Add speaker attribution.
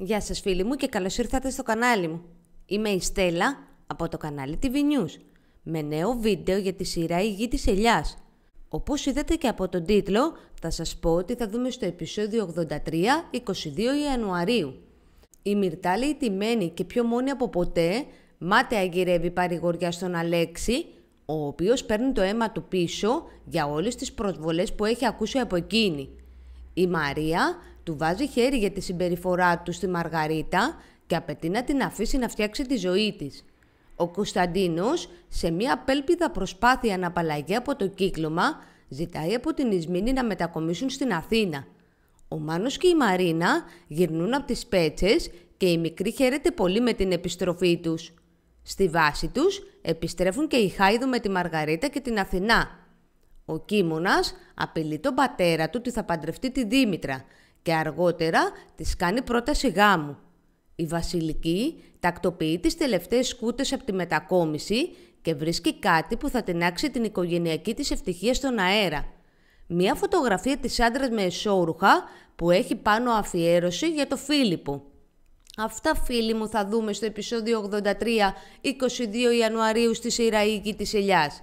Speaker 1: Γεια σας φίλοι μου και καλώς ήρθατε στο κανάλι μου. Είμαι η Στέλλα από το κανάλι TV News με νέο βίντεο για τη σειρά «Η γη της ελιάς». Όπως είδατε και από τον τίτλο θα σας πω ότι θα δούμε στο επεισόδιο 83 22 Ιανουαρίου. Η Μυρτάλη η τιμένη και πιο μόνη από ποτέ μάταια γυρεύει παρηγοριά στον Αλέξη ο οποίος παίρνει το αίμα του πίσω για όλες τις προσβολές που έχει ακούσει από εκείνη. Η Μαρία του βάζει χέρι για τη συμπεριφορά του στη Μαργαρίτα και απαιτεί να την αφήσει να φτιάξει τη ζωή της. Ο Κωνσταντίνος, σε μια απέλπιδα προσπάθεια να απαλλαγεί από το κύκλωμα, ζητάει από την Ισμήνη να μετακομίσουν στην Αθήνα. Ο Μάνος και η Μαρίνα γυρνούν από τις πέτσες και η μικρή χαίρεται πολύ με την επιστροφή τους. Στη βάση τους επιστρέφουν και η Χάιδο με τη Μαργαρίτα και την Αθηνά. Ο Κίμωνας απειλεί τον πατέρα του ότι θα παντρευτεί τη Δήμητρα και αργότερα της κάνει πρόταση γάμου. Η Βασιλική τακτοποιεί τις τελευταίες σκούτες από τη μετακόμιση και βρίσκει κάτι που θα τενάξει την οικογενειακή της ευτυχία στον αέρα. Μία φωτογραφία της άντρας με εσώρουχα που έχει πάνω αφιέρωση για το Φίλιππο. Αυτά φίλοι μου θα δούμε στο επεισόδιο 83, 22 Ιανουαρίου στη σειρά της Ελιάς.